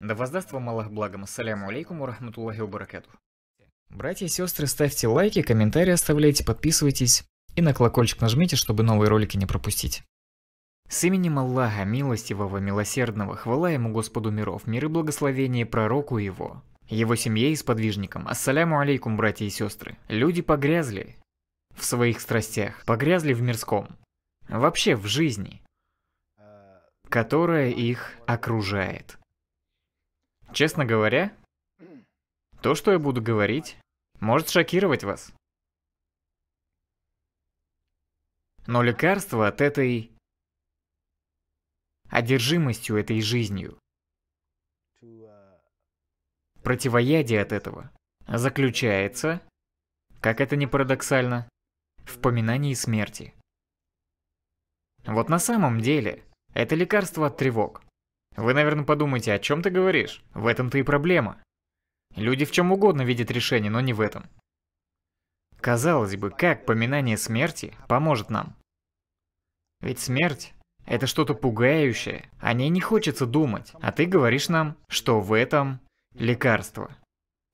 Да воздаст вам Аллах благом. Ассаляму алейкум урахматуллахи баракату. Братья и сестры, ставьте лайки, комментарии оставляйте, подписывайтесь и на колокольчик нажмите, чтобы новые ролики не пропустить. С именем Аллаха, милостивого, милосердного, хвала ему Господу миров, мир и благословение пророку его, его семье и сподвижникам. Ассаляму алейкум, братья и сестры. Люди погрязли в своих страстях, погрязли в мирском, вообще в жизни, которая их окружает. Честно говоря, то, что я буду говорить, может шокировать вас. Но лекарство от этой... одержимостью этой жизнью. Противоядие от этого заключается, как это не парадоксально, в поминании смерти. Вот на самом деле, это лекарство от тревог – вы, наверное, подумаете, о чем ты говоришь? В этом-то и проблема. Люди в чем угодно видят решение, но не в этом. Казалось бы, как поминание смерти поможет нам? Ведь смерть – это что-то пугающее, о ней не хочется думать, а ты говоришь нам, что в этом лекарство.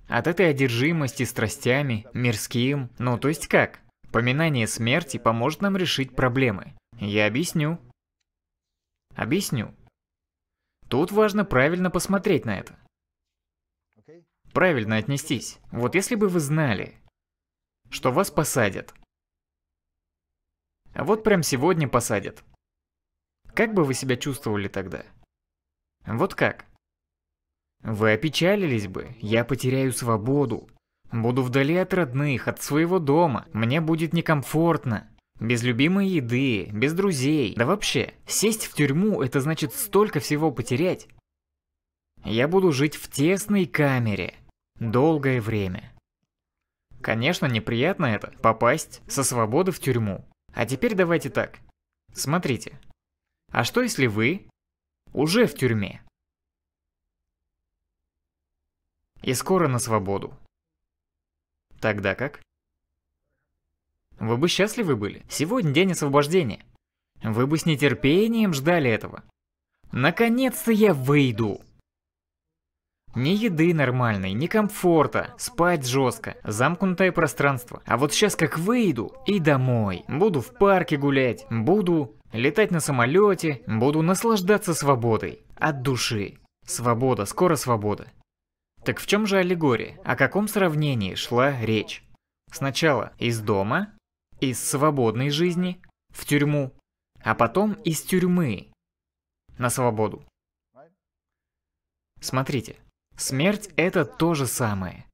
От этой одержимости страстями, мирским, ну то есть как? Поминание смерти поможет нам решить проблемы. Я объясню. Объясню. Тут важно правильно посмотреть на это. Правильно отнестись. Вот если бы вы знали, что вас посадят. А вот прям сегодня посадят. Как бы вы себя чувствовали тогда? Вот как? Вы опечалились бы, я потеряю свободу. Буду вдали от родных, от своего дома, мне будет некомфортно. Без любимой еды, без друзей, да вообще, сесть в тюрьму это значит столько всего потерять. Я буду жить в тесной камере долгое время. Конечно, неприятно это, попасть со свободы в тюрьму. А теперь давайте так. Смотрите. А что если вы уже в тюрьме? И скоро на свободу. Тогда как? Вы бы счастливы были. Сегодня день освобождения. Вы бы с нетерпением ждали этого. Наконец-то я выйду. Ни еды нормальной, ни комфорта, спать жестко, замкнутое пространство. А вот сейчас как выйду и домой. Буду в парке гулять, буду летать на самолете, буду наслаждаться свободой. От души. Свобода, скоро свобода. Так в чем же аллегория? О каком сравнении шла речь? Сначала из дома, из свободной жизни в тюрьму, а потом из тюрьмы на свободу. Смотрите, смерть это то же самое.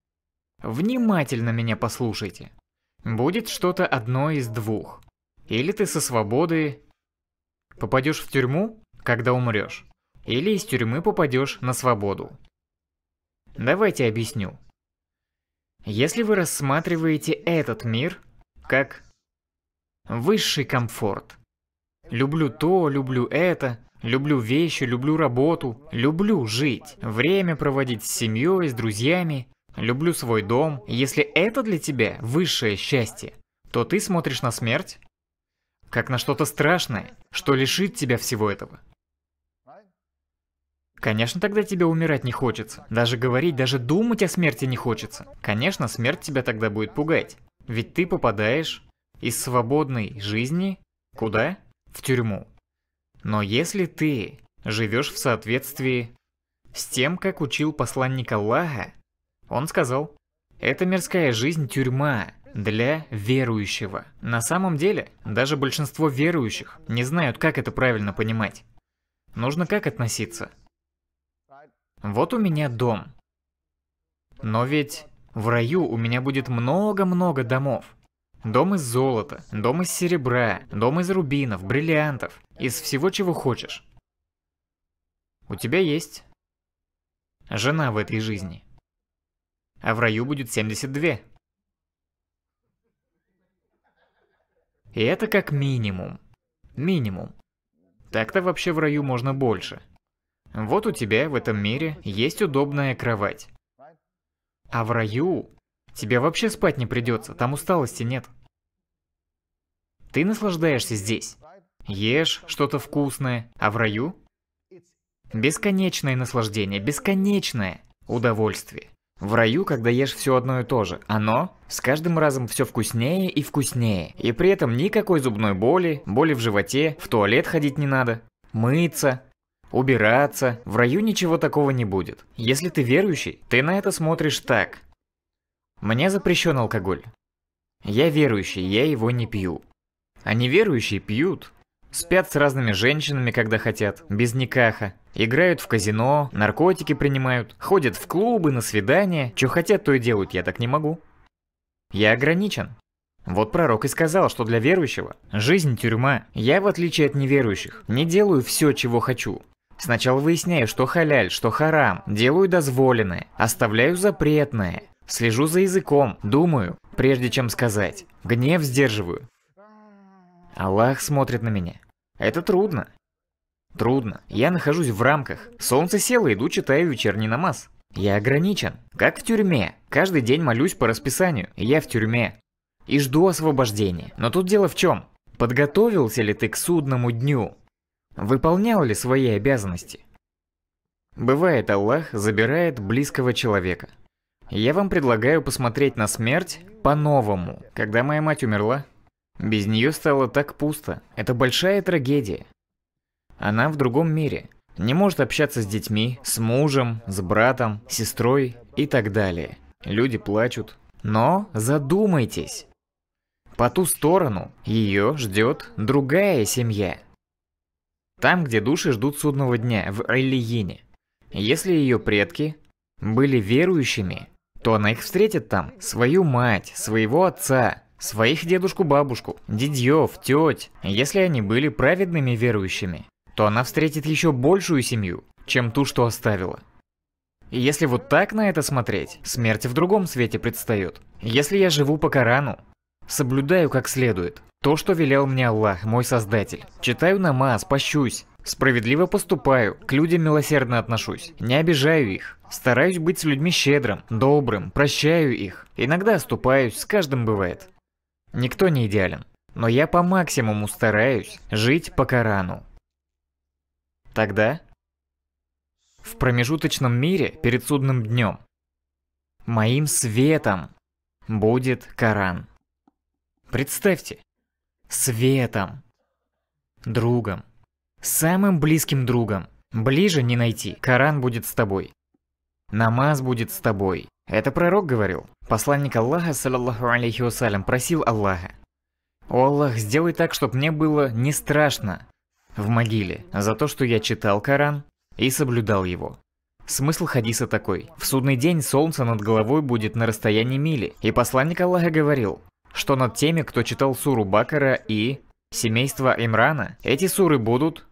Внимательно меня послушайте. Будет что-то одно из двух. Или ты со свободы попадешь в тюрьму, когда умрешь, или из тюрьмы попадешь на свободу. Давайте объясню. Если вы рассматриваете этот мир как Высший комфорт. Люблю то, люблю это, люблю вещи, люблю работу, люблю жить, время проводить с семьей, с друзьями, люблю свой дом. Если это для тебя высшее счастье, то ты смотришь на смерть как на что-то страшное, что лишит тебя всего этого. Конечно, тогда тебе умирать не хочется. Даже говорить, даже думать о смерти не хочется. Конечно, смерть тебя тогда будет пугать. Ведь ты попадаешь из свободной жизни куда? В тюрьму. Но если ты живешь в соответствии с тем, как учил посланник Аллаха, он сказал, это мирская жизнь тюрьма для верующего. На самом деле, даже большинство верующих не знают, как это правильно понимать. Нужно как относиться? Вот у меня дом. Но ведь в раю у меня будет много-много домов. Дом из золота, дом из серебра, дом из рубинов, бриллиантов. Из всего, чего хочешь. У тебя есть жена в этой жизни. А в раю будет 72. И это как минимум. Минимум. Так-то вообще в раю можно больше. Вот у тебя в этом мире есть удобная кровать. А в раю Тебе вообще спать не придется, там усталости нет. Ты наслаждаешься здесь. Ешь что-то вкусное, а в раю? Бесконечное наслаждение, бесконечное удовольствие. В раю, когда ешь все одно и то же, оно с каждым разом все вкуснее и вкуснее. И при этом никакой зубной боли, боли в животе, в туалет ходить не надо, мыться, убираться. В раю ничего такого не будет. Если ты верующий, ты на это смотришь так. Мне запрещен алкоголь. Я верующий, я его не пью. А неверующие пьют. Спят с разными женщинами, когда хотят, без никаха. Играют в казино, наркотики принимают, ходят в клубы, на свидания. Что хотят, то и делают, я так не могу. Я ограничен. Вот пророк и сказал, что для верующего жизнь тюрьма. Я, в отличие от неверующих, не делаю все, чего хочу. Сначала выясняю, что халяль, что харам, делаю дозволенное, оставляю запретное. Слежу за языком, думаю, прежде чем сказать. Гнев сдерживаю. Аллах смотрит на меня. Это трудно. Трудно. Я нахожусь в рамках. Солнце село, иду читаю вечерний намаз. Я ограничен. Как в тюрьме. Каждый день молюсь по расписанию. Я в тюрьме. И жду освобождения. Но тут дело в чем? Подготовился ли ты к судному дню? Выполнял ли свои обязанности? Бывает, Аллах забирает близкого человека. Я вам предлагаю посмотреть на смерть по-новому. Когда моя мать умерла, без нее стало так пусто. Это большая трагедия. Она в другом мире. Не может общаться с детьми, с мужем, с братом, сестрой и так далее. Люди плачут. Но задумайтесь. По ту сторону ее ждет другая семья. Там, где души ждут судного дня, в Элиине. Если ее предки были верующими, то она их встретит там. Свою мать, своего отца, своих дедушку-бабушку, дедьев, теть. Если они были праведными верующими, то она встретит еще большую семью, чем ту, что оставила. И если вот так на это смотреть, смерть в другом свете предстает. Если я живу по Корану, соблюдаю как следует то, что велел мне Аллах, мой Создатель, читаю намаз, пощусь, справедливо поступаю, к людям милосердно отношусь, не обижаю их, Стараюсь быть с людьми щедрым, добрым, прощаю их. Иногда оступаюсь, с каждым бывает. Никто не идеален. Но я по максимуму стараюсь жить по Корану. Тогда? В промежуточном мире перед судным днем. Моим светом будет Коран. Представьте, светом, другом, самым близким другом. Ближе не найти, Коран будет с тобой. «Намаз будет с тобой». Это пророк говорил. Посланник Аллаха, саллаллаху алейхи вассалям, просил Аллаха. «О Аллах, сделай так, чтобы мне было не страшно в могиле за то, что я читал Коран и соблюдал его». Смысл хадиса такой. В судный день солнце над головой будет на расстоянии мили, и посланник Аллаха говорил, что над теми, кто читал суру Бакара и семейство Имрана, эти суры будут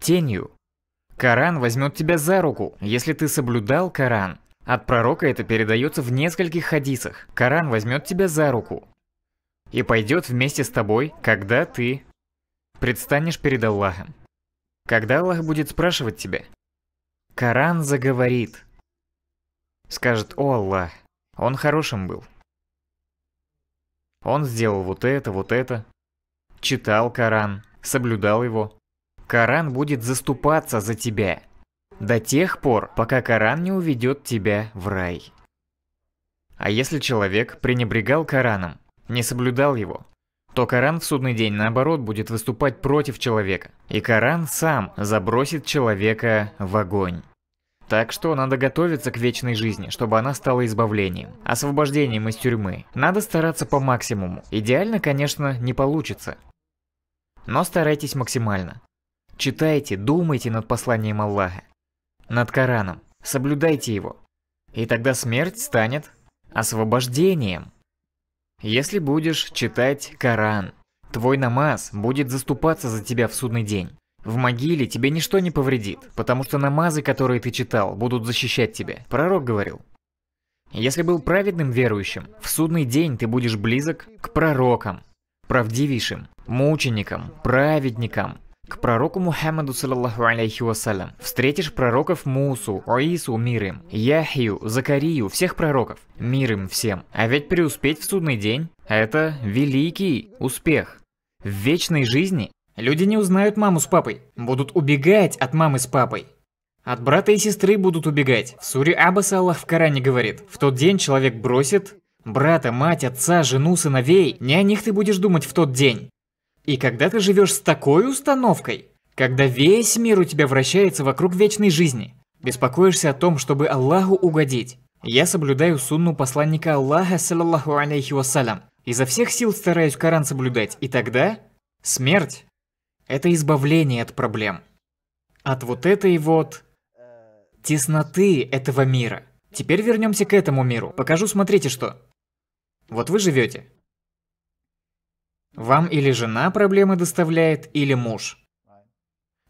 тенью, Коран возьмет тебя за руку, если ты соблюдал Коран. От пророка это передается в нескольких хадисах. Коран возьмет тебя за руку и пойдет вместе с тобой, когда ты предстанешь перед Аллахом. Когда Аллах будет спрашивать тебя, Коран заговорит. Скажет, о Аллах, он хорошим был. Он сделал вот это, вот это. Читал Коран, соблюдал его. Коран будет заступаться за тебя. До тех пор, пока Коран не уведет тебя в рай. А если человек пренебрегал Кораном, не соблюдал его, то Коран в судный день наоборот будет выступать против человека, и Коран сам забросит человека в огонь. Так что надо готовиться к вечной жизни, чтобы она стала избавлением, освобождением из тюрьмы. Надо стараться по максимуму. Идеально, конечно, не получится. Но старайтесь максимально. Читайте, думайте над посланием Аллаха, над Кораном, соблюдайте его. И тогда смерть станет освобождением. Если будешь читать Коран, твой намаз будет заступаться за тебя в судный день. В могиле тебе ничто не повредит, потому что намазы, которые ты читал, будут защищать тебя. Пророк говорил. Если был праведным верующим, в судный день ты будешь близок к пророкам, правдивейшим, мученикам, праведникам, к пророку Мухаммаду саллаху алейхи вассалям. Встретишь пророков Мусу, Оису, мир им, Яхию, Закарию, всех пророков, мир им всем. А ведь преуспеть в судный день – это великий успех. В вечной жизни люди не узнают маму с папой, будут убегать от мамы с папой. От брата и сестры будут убегать. В суре Аббас Аллах в Коране говорит, в тот день человек бросит брата, мать, отца, жену, сыновей. Не о них ты будешь думать в тот день. И когда ты живешь с такой установкой, когда весь мир у тебя вращается вокруг вечной жизни, беспокоишься о том, чтобы Аллаху угодить, я соблюдаю сунну посланника Аллаха, саллаллаху алейхи вассалям. Изо всех сил стараюсь Коран соблюдать, и тогда смерть – это избавление от проблем. От вот этой вот тесноты этого мира. Теперь вернемся к этому миру. Покажу, смотрите что. Вот вы живете. Вам или жена проблемы доставляет, или муж.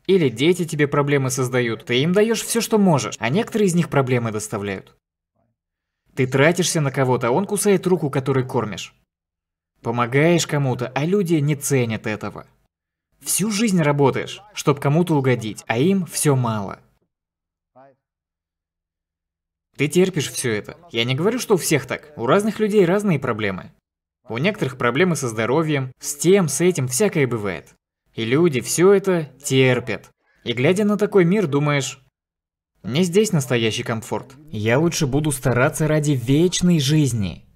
Или дети тебе проблемы создают. Ты им даешь все, что можешь, а некоторые из них проблемы доставляют. Ты тратишься на кого-то, а он кусает руку, которой кормишь. Помогаешь кому-то, а люди не ценят этого. Всю жизнь работаешь, чтобы кому-то угодить, а им все мало. Ты терпишь все это. Я не говорю, что у всех так. У разных людей разные проблемы. У некоторых проблемы со здоровьем, с тем, с этим, всякое бывает. И люди все это терпят. И глядя на такой мир, думаешь, не здесь настоящий комфорт. Я лучше буду стараться ради вечной жизни.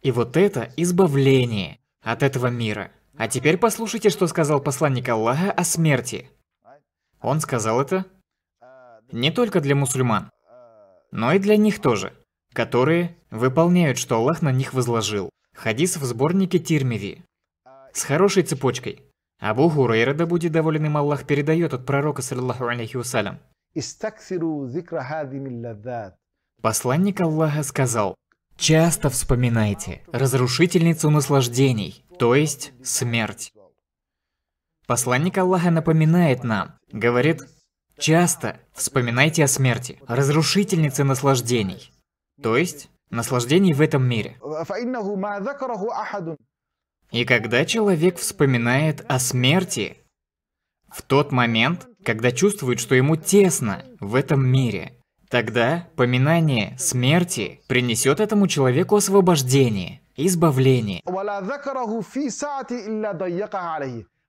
И вот это избавление от этого мира. А теперь послушайте, что сказал посланник Аллаха о смерти. Он сказал это не только для мусульман, но и для них тоже, которые выполняют, что Аллах на них возложил. Хадисов в сборнике Тирмиви. С хорошей цепочкой. Абу Хурейра, да будет доволен им Аллах, передает от пророка, саллаху алейхи вассалям. Посланник Аллаха сказал, «Часто вспоминайте разрушительницу наслаждений, то есть смерть». Посланник Аллаха напоминает нам, говорит, «Часто вспоминайте о смерти, разрушительнице наслаждений, то есть наслаждений в этом мире. И когда человек вспоминает о смерти, в тот момент, когда чувствует, что ему тесно в этом мире, тогда поминание смерти принесет этому человеку освобождение, избавление.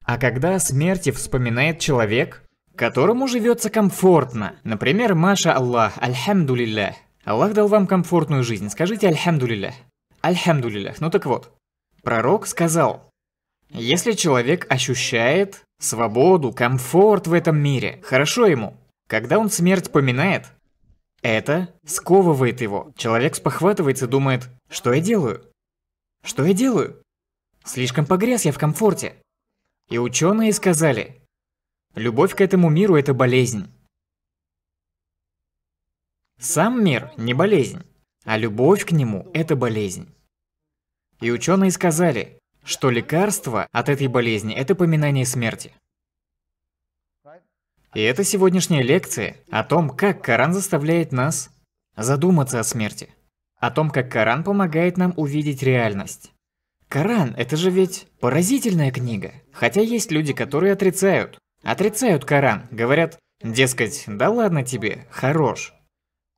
А когда о смерти вспоминает человек, которому живется комфортно, например, Маша Аллах, Альхамдулиллях, Аллах дал вам комфортную жизнь, скажите «Альхамдулиллях». «Альхамдулиллях». Ну так вот, пророк сказал, если человек ощущает свободу, комфорт в этом мире, хорошо ему. Когда он смерть поминает, это сковывает его. Человек спохватывается, думает, что я делаю? Что я делаю? Слишком погряз я в комфорте. И ученые сказали, любовь к этому миру – это болезнь. Сам мир не болезнь, а любовь к нему – это болезнь. И ученые сказали, что лекарство от этой болезни – это поминание смерти. И это сегодняшняя лекция о том, как Коран заставляет нас задуматься о смерти. О том, как Коран помогает нам увидеть реальность. Коран – это же ведь поразительная книга. Хотя есть люди, которые отрицают. Отрицают Коран, говорят, дескать, да ладно тебе, хорош.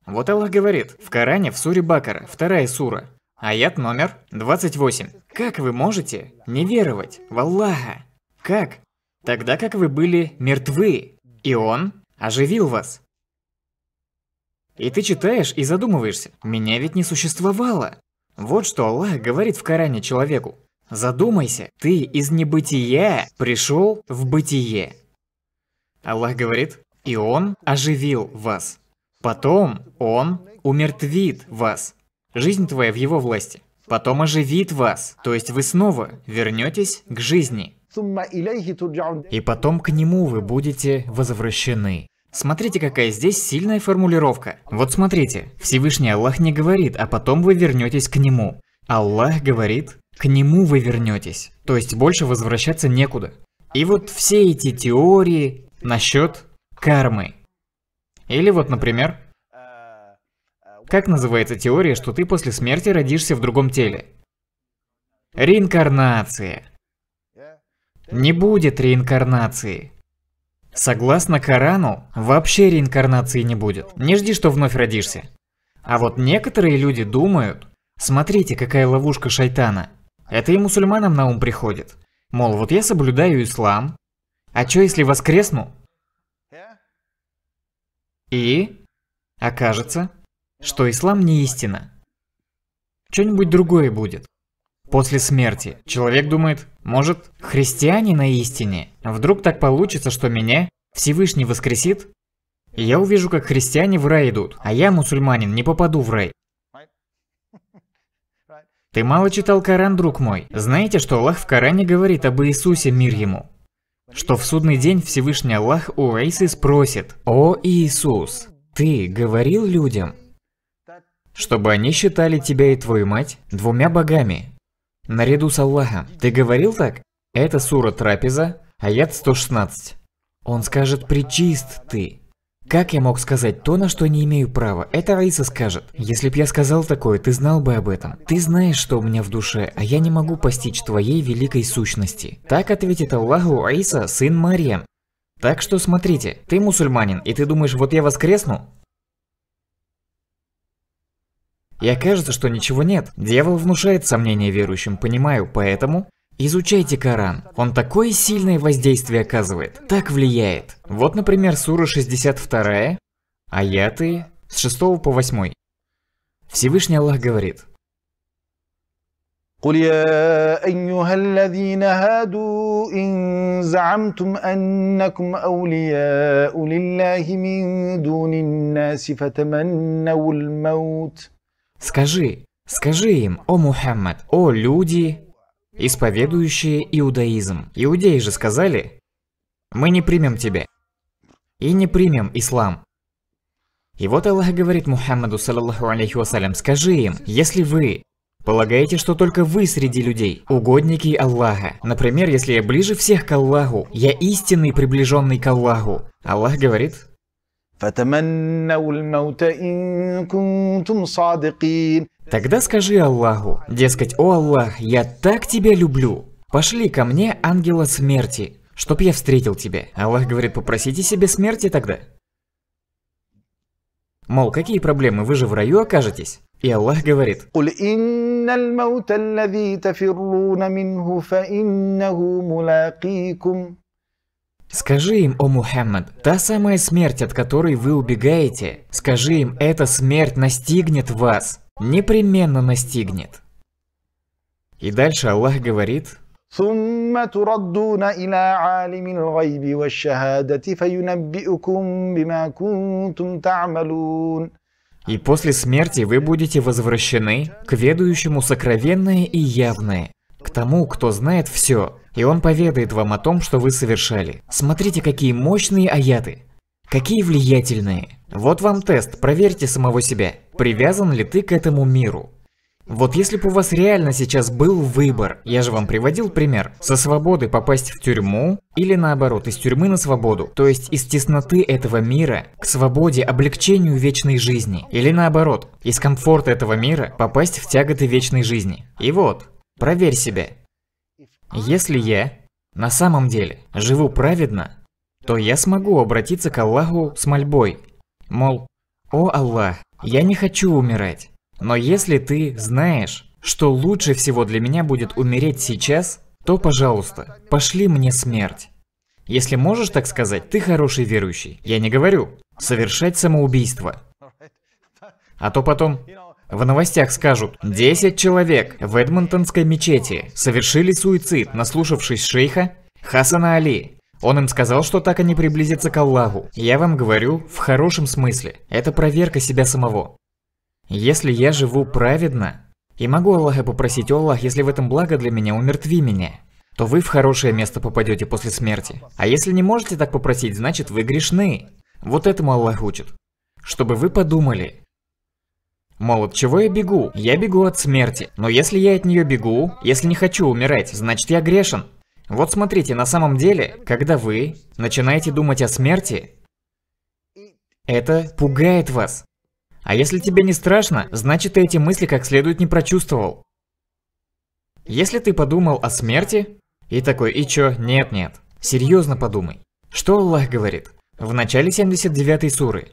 Вот Аллах говорит в Коране в суре Бакара, вторая сура, аят номер 28. Как вы можете не веровать в Аллаха? Как? Тогда как вы были мертвы, и Он оживил вас. И ты читаешь и задумываешься, меня ведь не существовало. Вот что Аллах говорит в Коране человеку. Задумайся, ты из небытия пришел в бытие. Аллах говорит, и Он оживил вас. Потом Он умертвит вас. Жизнь твоя в Его власти. Потом оживит вас, то есть вы снова вернетесь к жизни. И потом к Нему вы будете возвращены. Смотрите, какая здесь сильная формулировка. Вот смотрите, Всевышний Аллах не говорит, а потом вы вернетесь к Нему. Аллах говорит, к Нему вы вернетесь. То есть больше возвращаться некуда. И вот все эти теории насчет кармы, или вот, например, как называется теория, что ты после смерти родишься в другом теле? Реинкарнация. Не будет реинкарнации. Согласно Корану, вообще реинкарнации не будет. Не жди, что вновь родишься. А вот некоторые люди думают, смотрите, какая ловушка шайтана. Это и мусульманам на ум приходит. Мол, вот я соблюдаю ислам, а чё если воскресну? И? Окажется, что ислам не истина. Что-нибудь другое будет. После смерти человек думает, может, христиане на истине? Вдруг так получится, что меня Всевышний воскресит? И я увижу, как христиане в рай идут, а я, мусульманин, не попаду в рай. Ты мало читал Коран, друг мой. Знаете, что Аллах в Коране говорит об Иисусе, мир ему? что в судный день Всевышний Аллах у Рейсы спросит «О Иисус, ты говорил людям, чтобы они считали тебя и твою мать двумя богами, наряду с Аллахом. Ты говорил так? Это сура Трапеза, аят 116. Он скажет «Причист ты». Как я мог сказать то, на что не имею права? Это Раиса скажет. Если б я сказал такое, ты знал бы об этом. Ты знаешь, что у меня в душе, а я не могу постичь твоей великой сущности. Так ответит Аллаху Раиса, сын Марьям. Так что смотрите, ты мусульманин, и ты думаешь, вот я воскресну? И окажется, что ничего нет. Дьявол внушает сомнения верующим, понимаю, поэтому Изучайте Коран. Он такое сильное воздействие оказывает. Так влияет. Вот, например, сура 62, аяты с 6 по 8. Всевышний Аллах говорит. قل يا أيها الذين هادوا إن زعمتم أنكم أولياء لله من دون الناس فتمنوا الموت Скажи, скажи им, о Мухаммад, о люди, исповедующие иудаизм. Иудеи же сказали, мы не примем тебя и не примем ислам. И вот Аллах говорит Мухаммаду, саллаху алейхи вассалям, скажи им, если вы полагаете, что только вы среди людей, угодники Аллаха. Например, если я ближе всех к Аллаху, я истинный приближенный к Аллаху. Аллах говорит, فَتَمَنَّوُا الْمَوْتَ إِن كُنْتُمْ صَادِقِينَ Тогда скажи Аллаху, дескать, о Аллах, я так тебя люблю. Пошли ко мне ангела смерти, чтоб я встретил тебя. Аллах говорит, попросите себе смерти тогда. Мол, какие проблемы, вы же в раю окажетесь. И Аллах говорит, Скажи им, о Мухаммад, та самая смерть, от которой вы убегаете, скажи им, эта смерть настигнет вас непременно настигнет. И дальше Аллах говорит, И после смерти вы будете возвращены к ведающему сокровенное и явное, к тому, кто знает все, и он поведает вам о том, что вы совершали. Смотрите, какие мощные аяты! Какие влиятельные. Вот вам тест, проверьте самого себя, привязан ли ты к этому миру. Вот если бы у вас реально сейчас был выбор, я же вам приводил пример, со свободы попасть в тюрьму или наоборот, из тюрьмы на свободу, то есть из тесноты этого мира к свободе, облегчению вечной жизни, или наоборот, из комфорта этого мира попасть в тяготы вечной жизни. И вот, проверь себя. Если я на самом деле живу праведно, то я смогу обратиться к Аллаху с мольбой. Мол, «О Аллах, я не хочу умирать, но если ты знаешь, что лучше всего для меня будет умереть сейчас, то, пожалуйста, пошли мне смерть». Если можешь так сказать, ты хороший верующий. Я не говорю. Совершать самоубийство. А то потом... В новостях скажут, 10 человек в Эдмонтонской мечети совершили суицид, наслушавшись шейха Хасана Али. Он им сказал, что так они приблизятся к Аллаху. Я вам говорю, в хорошем смысле. Это проверка себя самого. Если я живу праведно, и могу Аллаха попросить, «О Аллах, если в этом благо для меня, умертви меня», то вы в хорошее место попадете после смерти. А если не можете так попросить, значит вы грешны. Вот этому Аллах учит. Чтобы вы подумали. Мол, от чего я бегу? Я бегу от смерти. Но если я от нее бегу, если не хочу умирать, значит я грешен. Вот смотрите, на самом деле, когда вы начинаете думать о смерти, это пугает вас. А если тебе не страшно, значит ты эти мысли как следует не прочувствовал. Если ты подумал о смерти, и такой, и чё, нет-нет, серьезно подумай. Что Аллах говорит? В начале 79 суры.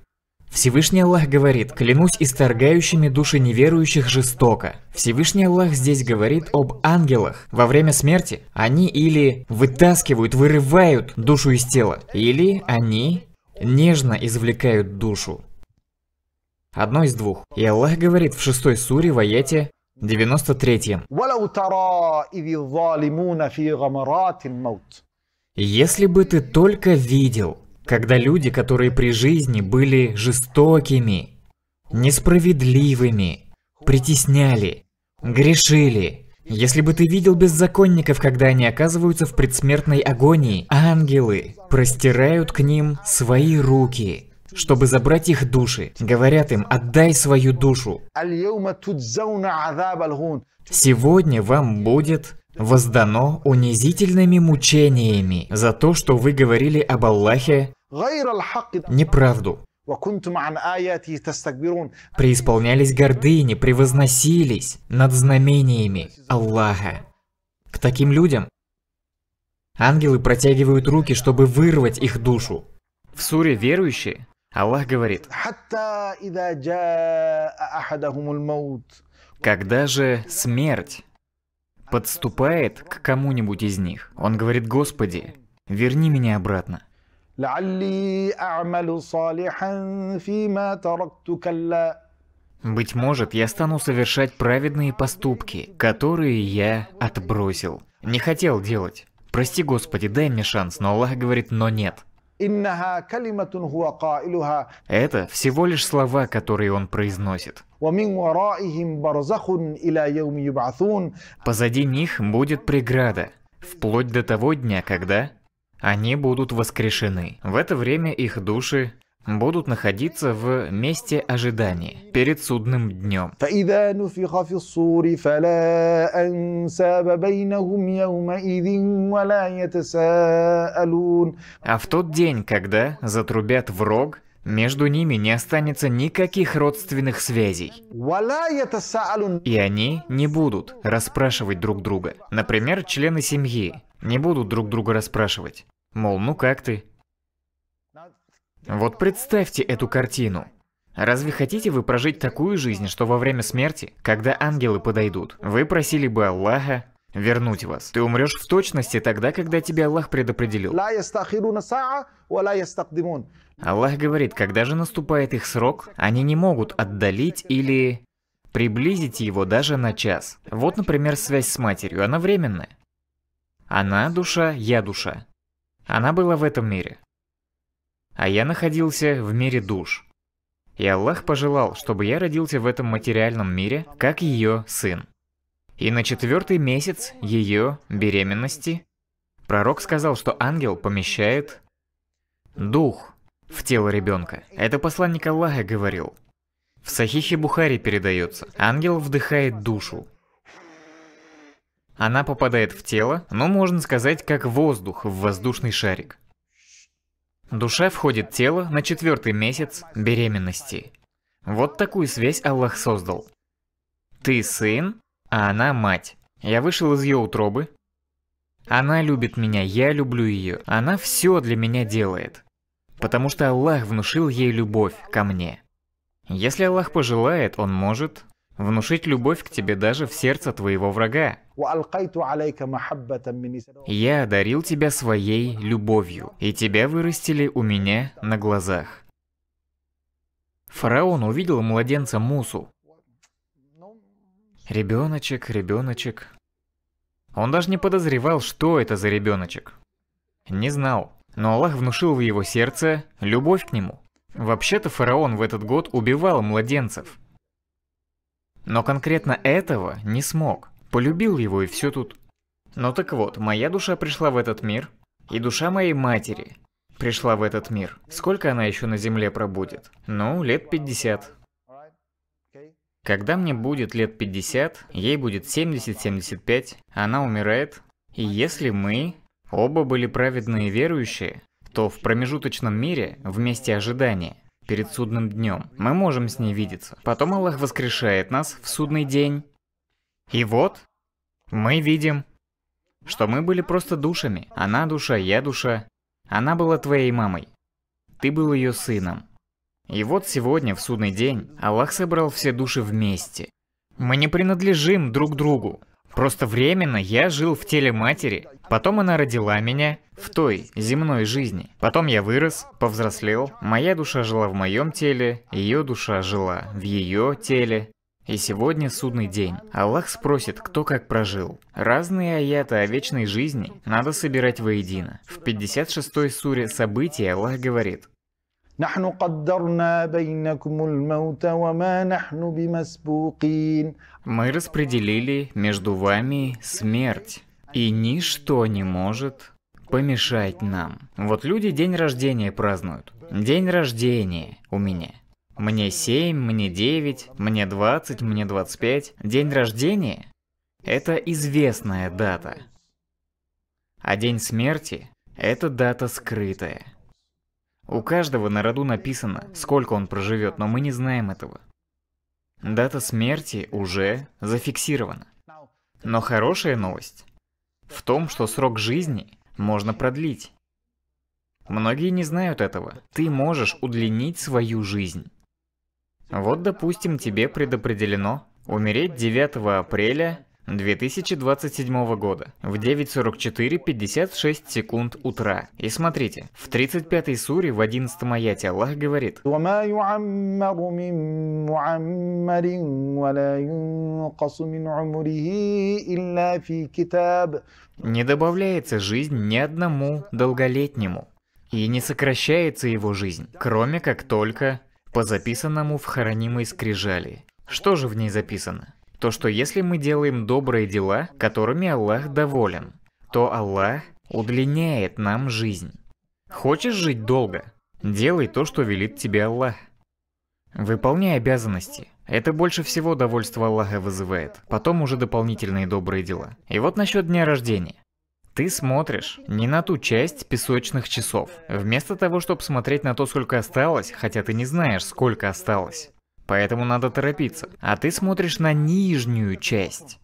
Всевышний Аллах говорит, клянусь исторгающими души неверующих жестоко. Всевышний Аллах здесь говорит об ангелах. Во время смерти они или вытаскивают, вырывают душу из тела, или они нежно извлекают душу. Одно из двух. И Аллах говорит в шестой суре в аяте 93. Если бы ты только видел, когда люди, которые при жизни были жестокими, несправедливыми, притесняли, грешили. Если бы ты видел беззаконников, когда они оказываются в предсмертной агонии, ангелы простирают к ним свои руки, чтобы забрать их души. Говорят им, отдай свою душу. Сегодня вам будет воздано унизительными мучениями за то, что вы говорили об Аллахе неправду. Преисполнялись гордыни, превозносились над знамениями Аллаха. К таким людям ангелы протягивают руки, чтобы вырвать их душу. В суре верующие Аллах говорит, когда же смерть подступает к кому-нибудь из них, он говорит, «Господи, верни меня обратно». Быть может, я стану совершать праведные поступки, которые я отбросил. Не хотел делать. Прости, Господи, дай мне шанс, но Аллах говорит, но нет. Это всего лишь слова, которые он произносит. Позади них будет преграда, вплоть до того дня, когда они будут воскрешены. В это время их души будут находиться в месте ожидания перед судным днем. А в тот день, когда затрубят в рог, между ними не останется никаких родственных связей. И они не будут расспрашивать друг друга. Например, члены семьи не будут друг друга расспрашивать. Мол, ну как ты? Вот представьте эту картину. Разве хотите вы прожить такую жизнь, что во время смерти, когда ангелы подойдут, вы просили бы Аллаха вернуть вас? Ты умрешь в точности тогда, когда тебя Аллах предопределил. Аллах говорит, когда же наступает их срок, они не могут отдалить или приблизить его даже на час. Вот, например, связь с матерью, она временная. Она душа, я душа. Она была в этом мире а я находился в мире душ. И Аллах пожелал, чтобы я родился в этом материальном мире, как ее сын. И на четвертый месяц ее беременности пророк сказал, что ангел помещает дух в тело ребенка. Это посланник Аллаха говорил. В Сахихе Бухари передается, ангел вдыхает душу. Она попадает в тело, но можно сказать, как воздух в воздушный шарик. Душа входит в тело на четвертый месяц беременности. Вот такую связь Аллах создал. Ты сын, а она мать. Я вышел из ее утробы. Она любит меня, я люблю ее. Она все для меня делает. Потому что Аллах внушил ей любовь ко мне. Если Аллах пожелает, он может внушить любовь к тебе даже в сердце твоего врага. Я одарил тебя своей любовью, и тебя вырастили у меня на глазах. Фараон увидел младенца Мусу. Ребеночек, ребеночек. Он даже не подозревал, что это за ребеночек. Не знал, но Аллах внушил в его сердце любовь к нему. Вообще-то фараон в этот год убивал младенцев, но конкретно этого не смог. Полюбил его и все тут. Но ну так вот, моя душа пришла в этот мир, и душа моей матери пришла в этот мир. Сколько она еще на земле пробудет? Ну, лет 50. Когда мне будет лет 50, ей будет 70-75, она умирает, и если мы оба были праведные верующие, то в промежуточном мире, вместе месте ожидания, перед судным днем. Мы можем с ней видеться. Потом Аллах воскрешает нас в судный день. И вот, мы видим, что мы были просто душами. Она душа, я душа. Она была твоей мамой. Ты был ее сыном. И вот сегодня, в судный день, Аллах собрал все души вместе. Мы не принадлежим друг другу. Просто временно я жил в теле матери, потом она родила меня в той земной жизни. Потом я вырос, повзрослел, моя душа жила в моем теле, ее душа жила в ее теле. И сегодня судный день. Аллах спросит, кто как прожил. Разные аяты о вечной жизни надо собирать воедино. В 56-й суре событий Аллах говорит, نحن قدرنا بينكم الموت وما نحن بمسبوقين Мы распределили между вами смерть, и ничто не может помешать нам. Вот люди день рождения празднуют. День рождения у меня. Мне 7, мне 9, мне 20, мне 25. День рождения – это известная дата. А день смерти – это дата скрытая. У каждого на роду написано, сколько он проживет, но мы не знаем этого. Дата смерти уже зафиксирована. Но хорошая новость в том, что срок жизни можно продлить. Многие не знают этого. Ты можешь удлинить свою жизнь. Вот, допустим, тебе предопределено умереть 9 апреля 2027 года в 9.44 56 секунд утра. И смотрите, в 35-й суре в 11 аяте Аллах говорит «Не добавляется жизнь ни одному долголетнему, и не сокращается его жизнь, кроме как только по записанному в хранимой скрижали». Что же в ней записано? то что если мы делаем добрые дела, которыми Аллах доволен, то Аллах удлиняет нам жизнь. Хочешь жить долго? Делай то, что велит тебе Аллах. Выполняй обязанности. Это больше всего довольство Аллаха вызывает, потом уже дополнительные добрые дела. И вот насчет дня рождения. Ты смотришь не на ту часть песочных часов. Вместо того, чтобы смотреть на то, сколько осталось, хотя ты не знаешь, сколько осталось поэтому надо торопиться. А ты смотришь на нижнюю часть.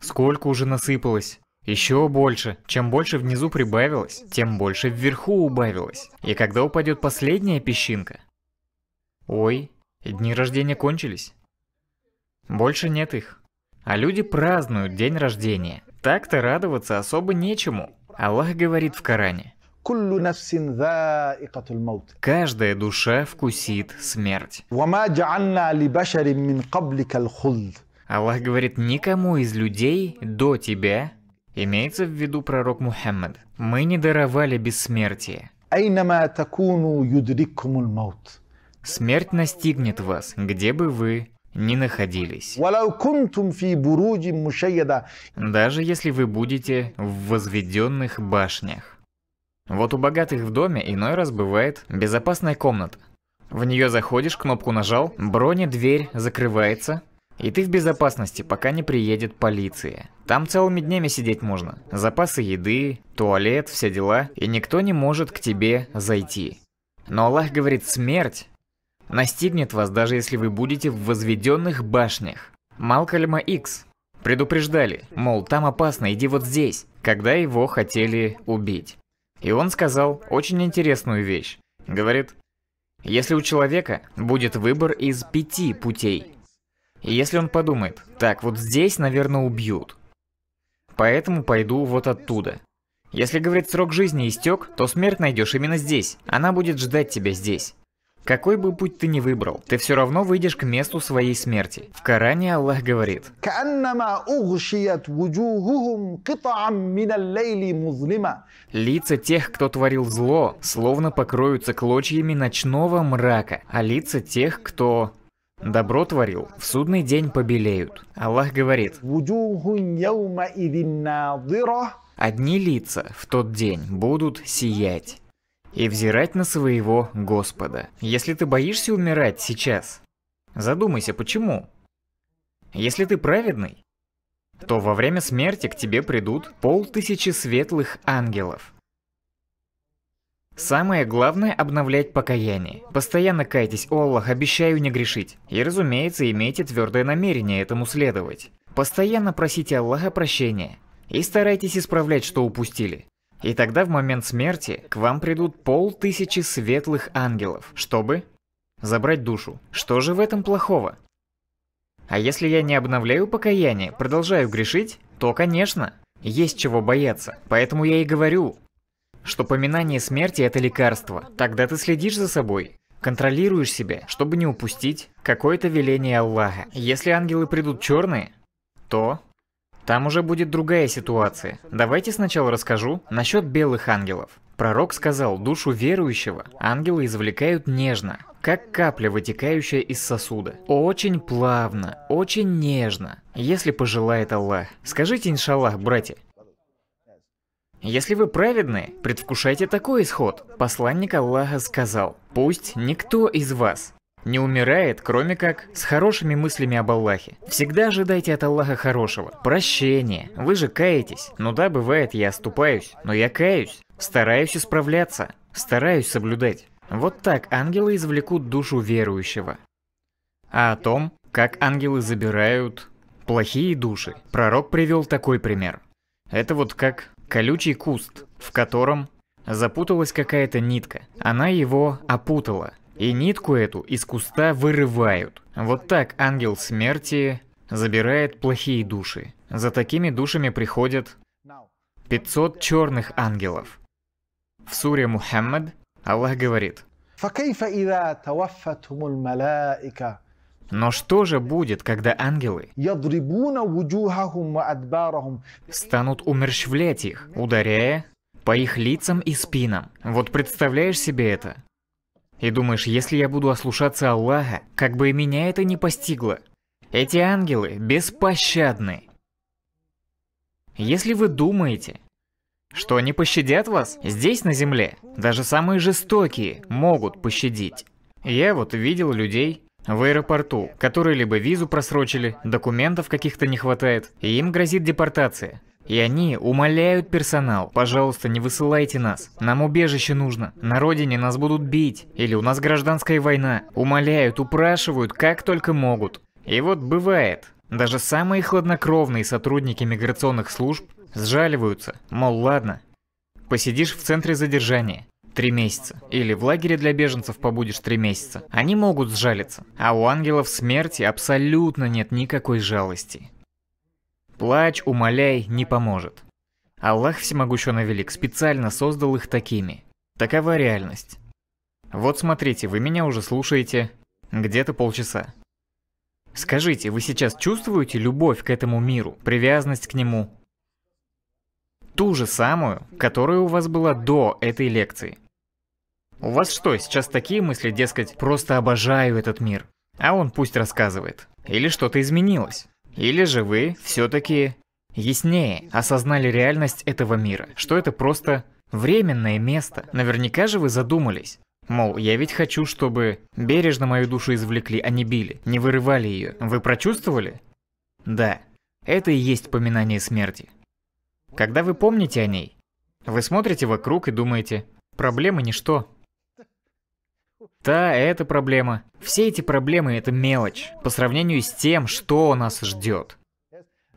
Сколько уже насыпалось? Еще больше. Чем больше внизу прибавилось, тем больше вверху убавилось. И когда упадет последняя песчинка? Ой, дни рождения кончились. Больше нет их. А люди празднуют день рождения. Так-то радоваться особо нечему. Аллах говорит в Коране. Каждая душа вкусит смерть. Аллах говорит, никому из людей до тебя, имеется в виду пророк Мухаммад, мы не даровали бессмертие. Смерть настигнет вас, где бы вы ни находились. Даже если вы будете в возведенных башнях. Вот у богатых в доме иной раз бывает безопасная комната. В нее заходишь, кнопку нажал, броня дверь закрывается, и ты в безопасности, пока не приедет полиция. Там целыми днями сидеть можно. Запасы еды, туалет, все дела, и никто не может к тебе зайти. Но Аллах говорит, смерть настигнет вас, даже если вы будете в возведенных башнях. Малкольма Икс предупреждали, мол, там опасно, иди вот здесь, когда его хотели убить. И он сказал очень интересную вещь. Говорит, если у человека будет выбор из пяти путей, и если он подумает, так, вот здесь, наверное, убьют, поэтому пойду вот оттуда. Если, говорит, срок жизни истек, то смерть найдешь именно здесь, она будет ждать тебя здесь. Какой бы путь ты ни выбрал, ты все равно выйдешь к месту своей смерти. В Коране Аллах говорит. Лица тех, кто творил зло, словно покроются клочьями ночного мрака, а лица тех, кто Добро творил, в судный день побелеют. Аллах говорит, «Одни лица в тот день будут сиять» и взирать на своего Господа. Если ты боишься умирать сейчас, задумайся почему. Если ты праведный, то во время смерти к тебе придут полтысячи светлых ангелов. Самое главное – обновлять покаяние. Постоянно кайтесь, о Аллах, обещаю не грешить. И разумеется, имейте твердое намерение этому следовать. Постоянно просите Аллаха прощения. И старайтесь исправлять, что упустили. И тогда в момент смерти к вам придут полтысячи светлых ангелов, чтобы забрать душу. Что же в этом плохого? А если я не обновляю покаяние, продолжаю грешить, то, конечно, есть чего бояться. Поэтому я и говорю, что поминание смерти – это лекарство. Тогда ты следишь за собой, контролируешь себя, чтобы не упустить какое-то веление Аллаха. Если ангелы придут черные, то там уже будет другая ситуация. Давайте сначала расскажу насчет белых ангелов. Пророк сказал, душу верующего ангелы извлекают нежно, как капля, вытекающая из сосуда. Очень плавно, очень нежно, если пожелает Аллах. Скажите иншаллах, братья. Если вы праведны, предвкушайте такой исход. Посланник Аллаха сказал, пусть никто из вас не умирает, кроме как с хорошими мыслями об Аллахе. Всегда ожидайте от Аллаха хорошего. Прощение. Вы же каетесь. Ну да, бывает, я оступаюсь, но я каюсь. Стараюсь исправляться. Стараюсь соблюдать. Вот так ангелы извлекут душу верующего. А о том, как ангелы забирают плохие души, пророк привел такой пример. Это вот как колючий куст, в котором запуталась какая-то нитка. Она его опутала, и нитку эту из куста вырывают. Вот так ангел смерти забирает плохие души. За такими душами приходят 500 черных ангелов. В суре Мухаммад Аллах говорит, но что же будет, когда ангелы станут умерщвлять их, ударяя по их лицам и спинам? Вот представляешь себе это? И думаешь, если я буду ослушаться Аллаха, как бы и меня это не постигло? Эти ангелы беспощадны. Если вы думаете, что они пощадят вас здесь на земле, даже самые жестокие могут пощадить. Я вот видел людей в аэропорту, которые либо визу просрочили, документов каких-то не хватает, и им грозит депортация. И они умоляют персонал, пожалуйста, не высылайте нас. Нам убежище нужно. На родине нас будут бить. Или у нас гражданская война. Умоляют, упрашивают, как только могут. И вот бывает. Даже самые хладнокровные сотрудники миграционных служб сжаливаются. Мол, ладно. Посидишь в центре задержания. Три месяца. Или в лагере для беженцев побудешь три месяца. Они могут сжалиться. А у ангелов смерти абсолютно нет никакой жалости. Плачь, умоляй, не поможет. Аллах Всемогущен и Велик специально создал их такими. Такова реальность. Вот смотрите, вы меня уже слушаете где-то полчаса. Скажите, вы сейчас чувствуете любовь к этому миру, привязанность к нему? Ту же самую, которая у вас была до этой лекции. У вас что, сейчас такие мысли, дескать, просто обожаю этот мир, а он пусть рассказывает? Или что-то изменилось? Или же вы все-таки яснее осознали реальность этого мира, что это просто временное место. Наверняка же вы задумались. Мол, я ведь хочу, чтобы бережно мою душу извлекли, а не били, не вырывали ее. Вы прочувствовали? Да, это и есть поминание смерти. Когда вы помните о ней, вы смотрите вокруг и думаете, проблемы ничто, да, это проблема. Все эти проблемы это мелочь по сравнению с тем, что нас ждет.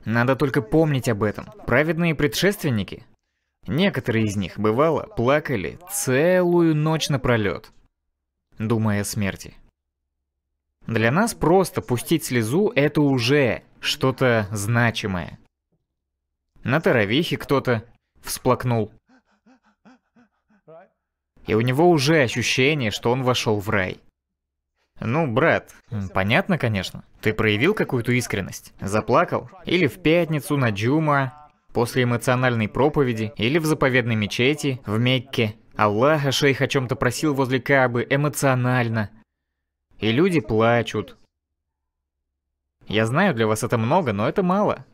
Надо только помнить об этом. Праведные предшественники, некоторые из них, бывало, плакали целую ночь напролет, думая о смерти. Для нас просто пустить слезу – это уже что-то значимое. На таравихе кто-то всплакнул и у него уже ощущение, что он вошел в рай. Ну, брат, понятно, конечно. Ты проявил какую-то искренность? Заплакал? Или в пятницу на Джума, после эмоциональной проповеди, или в заповедной мечети, в Мекке? Аллаха шейх о чем-то просил возле Кабы эмоционально. И люди плачут. Я знаю, для вас это много, но это мало.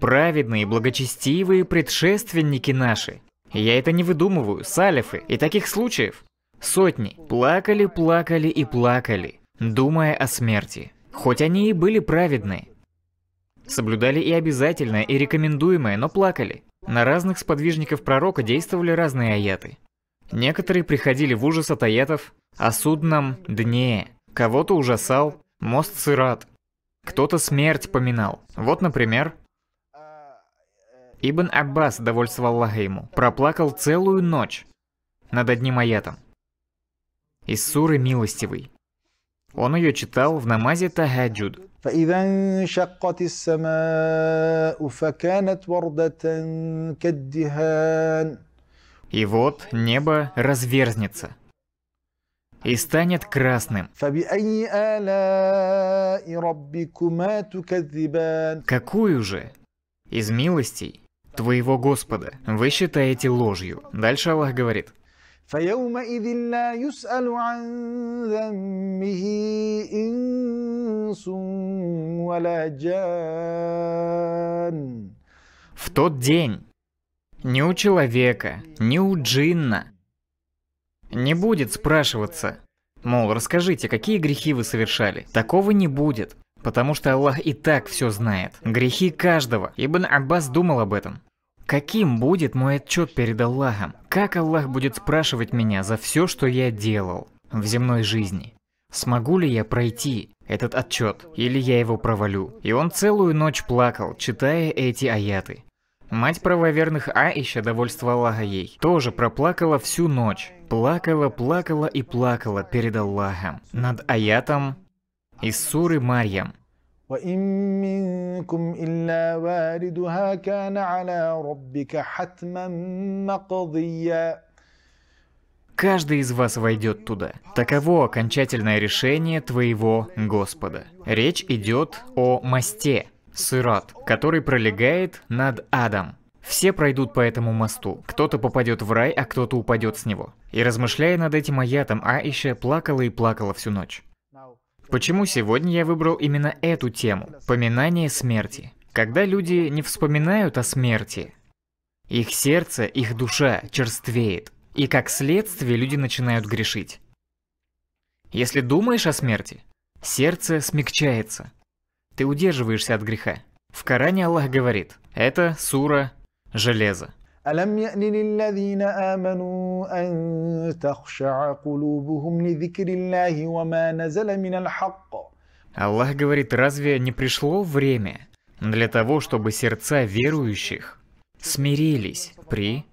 Праведные, благочестивые предшественники наши я это не выдумываю, салифы, и таких случаев сотни. Плакали, плакали и плакали, думая о смерти. Хоть они и были праведны. Соблюдали и обязательное, и рекомендуемое, но плакали. На разных сподвижников пророка действовали разные аяты. Некоторые приходили в ужас от аятов о судном дне. Кого-то ужасал мост сират. Кто-то смерть поминал. Вот, например, Ибн Аббас довольствовал Лагейму, проплакал целую ночь над одним аятом. Из суры «Милостивый». Он ее читал в намазе Тахаджуд. И вот небо разверзнется и станет красным. Какую же из милостей твоего Господа. Вы считаете ложью. Дальше Аллах говорит. В тот день ни у человека, ни у джинна не будет спрашиваться, мол, расскажите, какие грехи вы совершали. Такого не будет. Потому что Аллах и так все знает. Грехи каждого. Ибн Аббас думал об этом. Каким будет мой отчет перед Аллахом? Как Аллах будет спрашивать меня за все, что я делал в земной жизни? Смогу ли я пройти этот отчет, или я его провалю? И он целую ночь плакал, читая эти аяты. Мать правоверных Аиша, довольство Аллаха ей, тоже проплакала всю ночь. Плакала, плакала и плакала перед Аллахом. Над аятом из суры Марьям. Каждый из вас войдет туда. Таково окончательное решение твоего Господа. Речь идет о мосте, сырат, который пролегает над адом. Все пройдут по этому мосту. Кто-то попадет в рай, а кто-то упадет с него. И размышляя над этим аятом, Аиша плакала и плакала всю ночь. Почему сегодня я выбрал именно эту тему – поминание смерти? Когда люди не вспоминают о смерти, их сердце, их душа черствеет, и как следствие люди начинают грешить. Если думаешь о смерти, сердце смягчается, ты удерживаешься от греха. В Коране Аллах говорит, это сура «железо». ألم يأن للذين آمنوا أن تخشع قلوبهم لذكر الله وما نزل من الحق Аллах говорит, разве не пришло время для того, чтобы сердца верующих смирились при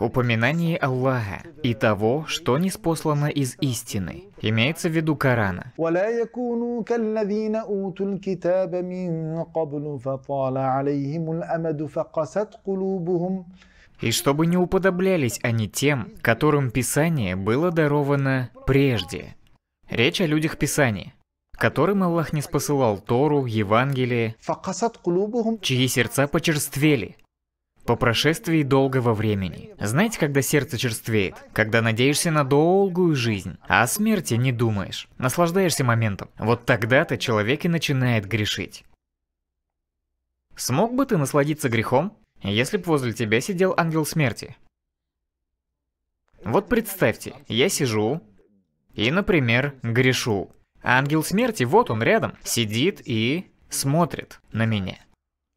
упоминании Аллаха и того, что не спослано из истины, имеется в виду Корана. и чтобы не уподоблялись они тем, которым Писание было даровано прежде. Речь о людях Писания, которым Аллах не спосылал Тору, Евангелие, чьи сердца почерствели по прошествии долгого времени. Знаете, когда сердце черствеет? Когда надеешься на долгую жизнь, а о смерти не думаешь, наслаждаешься моментом. Вот тогда-то человек и начинает грешить. Смог бы ты насладиться грехом? если б возле тебя сидел ангел смерти. Вот представьте, я сижу и, например, грешу. А ангел смерти, вот он рядом, сидит и смотрит на меня.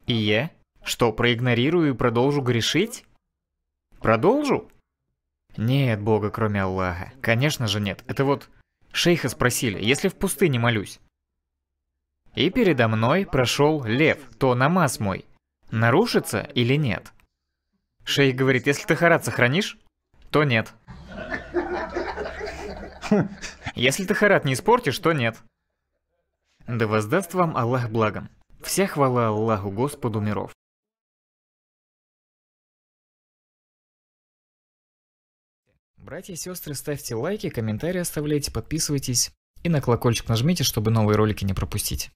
И я что, проигнорирую и продолжу грешить? Продолжу? Нет Бога, кроме Аллаха. Конечно же нет. Это вот шейха спросили, если в пустыне молюсь. И передо мной прошел лев, то намаз мой – Нарушится или нет? Шейх говорит, если ты харат сохранишь, то нет. Если ты харат не испортишь, то нет. Да воздаст вам Аллах благом. Вся хвала Аллаху Господу миров. Братья и сестры, ставьте лайки, комментарии оставляйте, подписывайтесь и на колокольчик нажмите, чтобы новые ролики не пропустить.